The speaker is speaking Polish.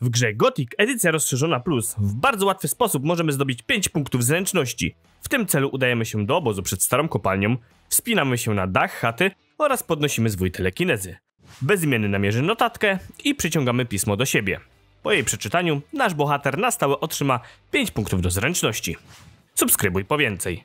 W grze Gothic edycja rozszerzona plus w bardzo łatwy sposób możemy zdobyć 5 punktów zręczności. W tym celu udajemy się do obozu przed starą kopalnią, wspinamy się na dach chaty oraz podnosimy zwój telekinezy. Bezimienny namierzy notatkę i przyciągamy pismo do siebie. Po jej przeczytaniu nasz bohater na stałe otrzyma 5 punktów do zręczności. Subskrybuj po więcej.